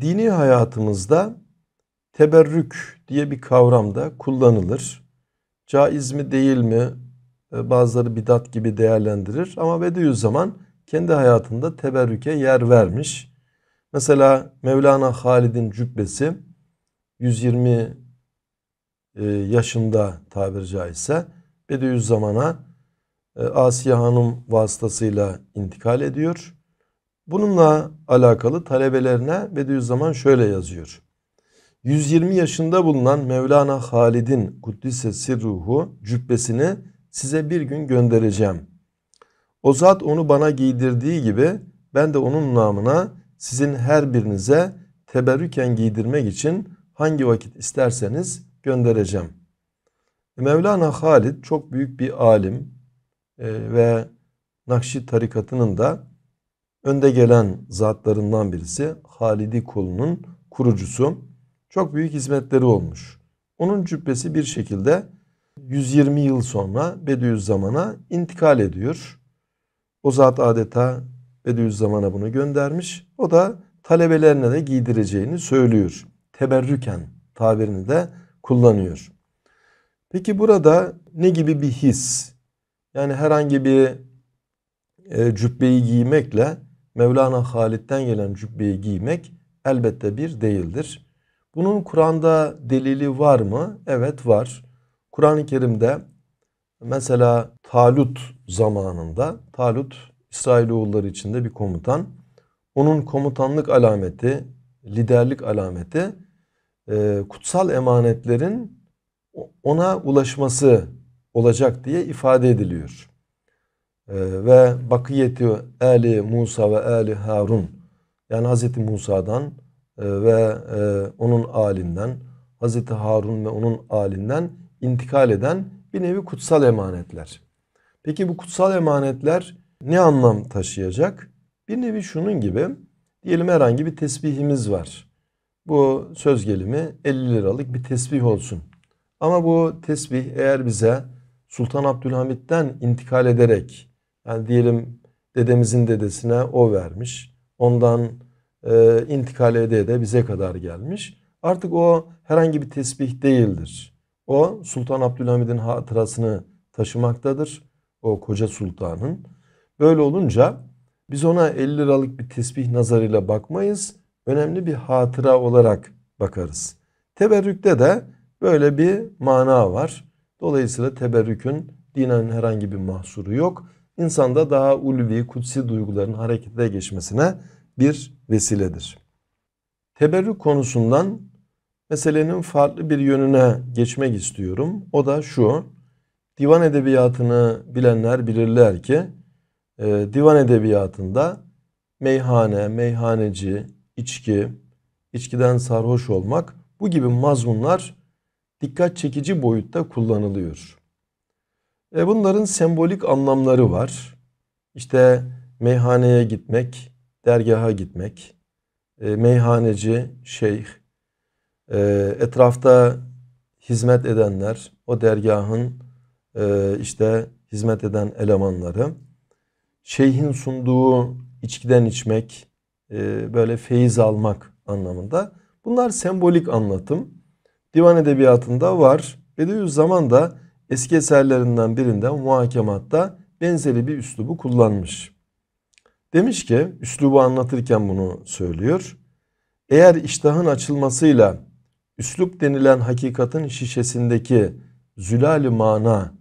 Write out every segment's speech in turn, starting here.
dini hayatımızda teberrük diye bir kavram da kullanılır. Caiz mi değil mi e, bazıları bidat gibi değerlendirir ama Bediüzzaman kendi hayatında teberrüke yer vermiş. Mesela Mevlana Halid'in cübbesi 120 e, yaşında tabir caizse Bediüzzaman'a e, Asiye Hanım vasıtasıyla intikal ediyor. Bununla alakalı talebelerine Bediüzzaman şöyle yazıyor. 120 yaşında bulunan Mevlana Halid'in Kuddise Sirruhu cübbesini size bir gün göndereceğim. O zat onu bana giydirdiği gibi ben de onun namına sizin her birinize teberrüken giydirmek için hangi vakit isterseniz göndereceğim. Mevlana Halid çok büyük bir alim e, ve Nakşi tarikatının da önde gelen zatlarından birisi Halidi kolunun kurucusu. Çok büyük hizmetleri olmuş. Onun cübbesi bir şekilde 120 yıl sonra Bediüzzaman'a intikal ediyor. O zat adeta Bediüzzaman'a bunu göndermiş. O da talebelerine de giydireceğini söylüyor. Teberrüken tabirini de kullanıyor. Peki burada ne gibi bir his? Yani herhangi bir e, cübbeyi giymekle Mevlana Halid'den gelen cübbeyi giymek elbette bir değildir. Bunun Kur'an'da delili var mı? Evet var. Kur'an-ı Kerim'de mesela Talut zamanında Talut İsrailoğulları içinde bir komutan. Onun komutanlık alameti, liderlik alameti e, kutsal emanetlerin ona ulaşması olacak diye ifade ediliyor. Ee, ve bakiyeti Ali Musa ve Ali Harun yani Hazreti Musa'dan e, ve e, onun alinden Hazreti Harun ve onun alinden intikal eden bir nevi kutsal emanetler. Peki bu kutsal emanetler ne anlam taşıyacak? Bir nevi şunun gibi diyelim herhangi bir tesbihimiz var. Bu söz gelimi 50 liralık bir tesbih olsun. Ama bu tesbih eğer bize Sultan Abdülhamit'ten intikal ederek yani diyelim dedemizin dedesine o vermiş. Ondan e, intikal ede de bize kadar gelmiş. Artık o herhangi bir tesbih değildir. O Sultan Abdülhamid'in hatırasını taşımaktadır. O koca sultanın. Böyle olunca biz ona 50 liralık bir tesbih nazarıyla bakmayız. Önemli bir hatıra olarak bakarız. Teberrükte de böyle bir mana var. Dolayısıyla teberrükün dinen herhangi bir mahsuru yok insanda daha ulvi, kutsi duyguların harekete geçmesine bir vesiledir. Teberrük konusundan meselenin farklı bir yönüne geçmek istiyorum. O da şu, divan edebiyatını bilenler bilirler ki e, divan edebiyatında meyhane, meyhaneci, içki, içkiden sarhoş olmak bu gibi mazmunlar dikkat çekici boyutta kullanılıyor. E bunların sembolik anlamları var. İşte meyhaneye gitmek, dergaha gitmek, e, meyhaneci, şeyh, e, etrafta hizmet edenler, o dergahın e, işte hizmet eden elemanları, şeyhin sunduğu içkiden içmek, e, böyle feyiz almak anlamında. Bunlar sembolik anlatım. Divan edebiyatında var. Bediüzzaman da eski eserlerinden birinde muhakematta benzeri bir üslubu kullanmış. Demiş ki üslubu anlatırken bunu söylüyor. Eğer iştahın açılmasıyla üslup denilen hakikatin şişesindeki zülal mana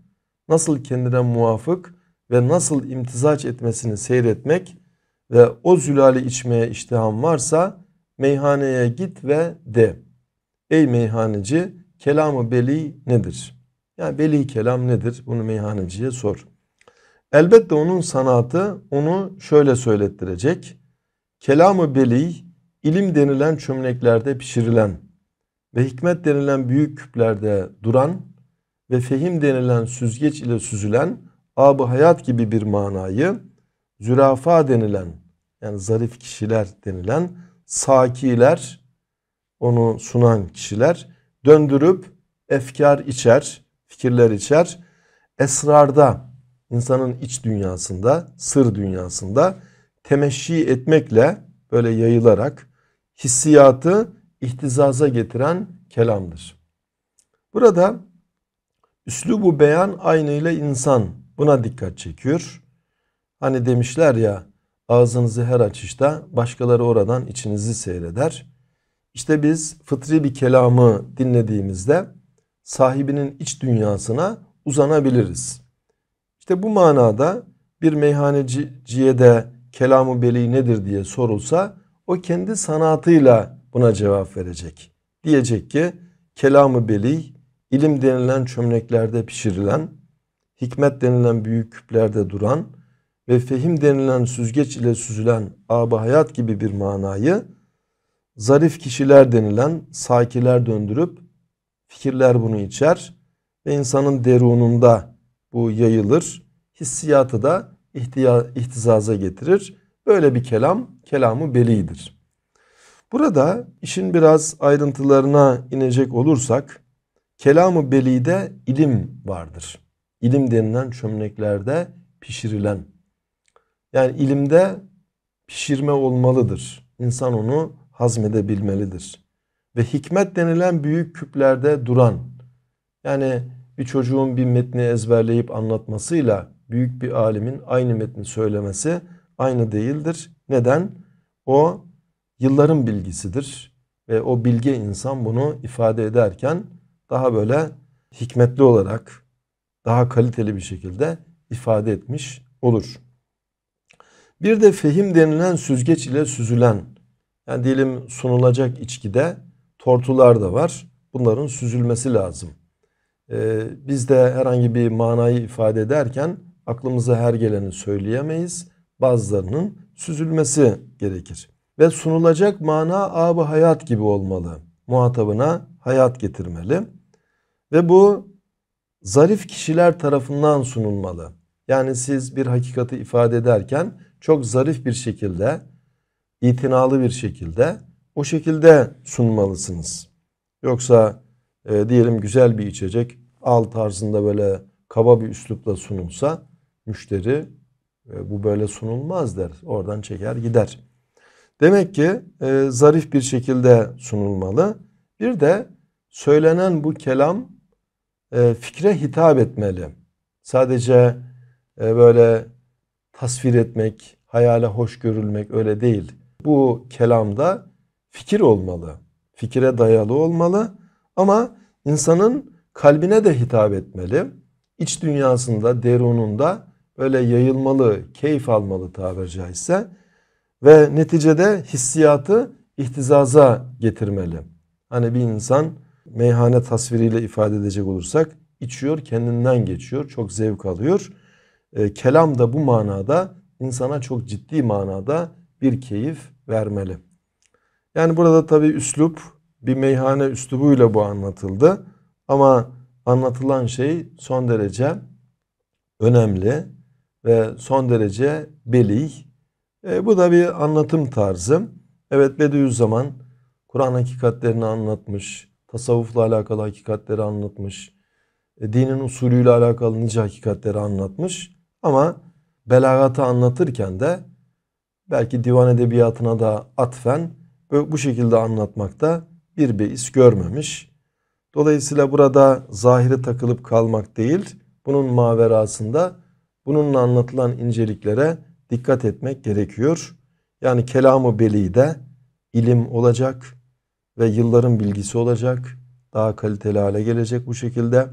nasıl kendine muvafık ve nasıl imtizaç etmesini seyretmek ve o zülali içmeye iştahın varsa meyhaneye git ve de. Ey meyhaneci kelamı beli nedir?'' Yani beli kelam nedir? Bunu meyhaneciye sor. Elbette onun sanatı onu şöyle söylettirecek. Kelamı beli ilim denilen çömleklerde pişirilen ve hikmet denilen büyük küplerde duran ve fehim denilen süzgeç ile süzülen abu hayat gibi bir manayı zürafa denilen yani zarif kişiler denilen sakiler onu sunan kişiler döndürüp efkar içer fikirler içer. Esrarda, insanın iç dünyasında, sır dünyasında temeşşi etmekle böyle yayılarak hissiyatı ihtizaza getiren kelamdır. Burada üslubu beyan aynı ile insan buna dikkat çekiyor. Hani demişler ya ağzınızı her açışta başkaları oradan içinizi seyreder. İşte biz fıtri bir kelamı dinlediğimizde sahibinin iç dünyasına uzanabiliriz. İşte bu manada bir meyhaneciye de kelamı beli nedir diye sorulsa o kendi sanatıyla buna cevap verecek. Diyecek ki kelamı beli ilim denilen çömleklerde pişirilen, hikmet denilen büyük küplerde duran ve fehim denilen süzgeç ile süzülen ab hayat gibi bir manayı zarif kişiler denilen sakiler döndürüp Fikirler bunu içer ve insanın derununda bu yayılır. Hissiyatı da ihtiya, ihtizaza getirir. Böyle bir kelam kelamı belidir. Burada işin biraz ayrıntılarına inecek olursak kelamı belide ilim vardır. İlim denilen çömleklerde pişirilen. Yani ilimde pişirme olmalıdır. İnsan onu hazmedebilmelidir ve hikmet denilen büyük küplerde duran yani bir çocuğun bir metni ezberleyip anlatmasıyla büyük bir alimin aynı metni söylemesi aynı değildir. Neden? O yılların bilgisidir ve o bilge insan bunu ifade ederken daha böyle hikmetli olarak daha kaliteli bir şekilde ifade etmiş olur. Bir de fehim denilen süzgeç ile süzülen yani diyelim sunulacak içkide tortular da var. Bunların süzülmesi lazım. Ee, biz de herhangi bir manayı ifade ederken aklımıza her geleni söyleyemeyiz. Bazılarının süzülmesi gerekir. Ve sunulacak mana abı hayat gibi olmalı. Muhatabına hayat getirmeli. Ve bu zarif kişiler tarafından sunulmalı. Yani siz bir hakikati ifade ederken çok zarif bir şekilde, itinalı bir şekilde o şekilde sunmalısınız. Yoksa e, diyelim güzel bir içecek al tarzında böyle kaba bir üslupla sunulsa müşteri e, bu böyle sunulmaz der. Oradan çeker gider. Demek ki e, zarif bir şekilde sunulmalı. Bir de söylenen bu kelam e, fikre hitap etmeli. Sadece e, böyle tasvir etmek, hayale hoş görülmek öyle değil. Bu kelamda fikir olmalı. Fikire dayalı olmalı ama insanın kalbine de hitap etmeli. İç dünyasında, derununda öyle yayılmalı, keyif almalı tabir caizse ve neticede hissiyatı ihtizaza getirmeli. Hani bir insan meyhane tasviriyle ifade edecek olursak içiyor, kendinden geçiyor, çok zevk alıyor. E, kelam da bu manada insana çok ciddi manada bir keyif vermeli. Yani burada tabii üslup bir meyhane üslubuyla bu anlatıldı. Ama anlatılan şey son derece önemli ve son derece belih. E, bu da bir anlatım tarzı. Evet Bediüzzaman Kur'an hakikatlerini anlatmış, tasavvufla alakalı hakikatleri anlatmış, e, dinin usulüyle alakalı nice hakikatleri anlatmış. Ama belagatı anlatırken de belki divan edebiyatına da atfen bu şekilde anlatmakta bir beis görmemiş. Dolayısıyla burada zahiri takılıp kalmak değil, bunun maverasında bununla anlatılan inceliklere dikkat etmek gerekiyor. Yani kelamı beli de ilim olacak ve yılların bilgisi olacak. Daha kaliteli hale gelecek bu şekilde.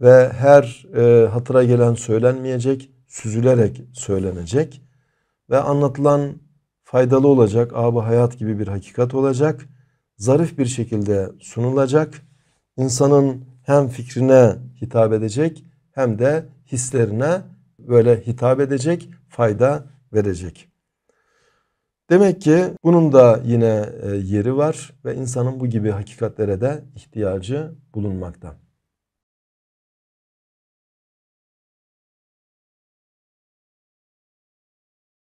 Ve her e, hatıra gelen söylenmeyecek, süzülerek söylenecek. Ve anlatılan faydalı olacak, abı hayat gibi bir hakikat olacak. Zarif bir şekilde sunulacak. insanın hem fikrine hitap edecek hem de hislerine böyle hitap edecek, fayda verecek. Demek ki bunun da yine e, yeri var ve insanın bu gibi hakikatlere de ihtiyacı bulunmakta.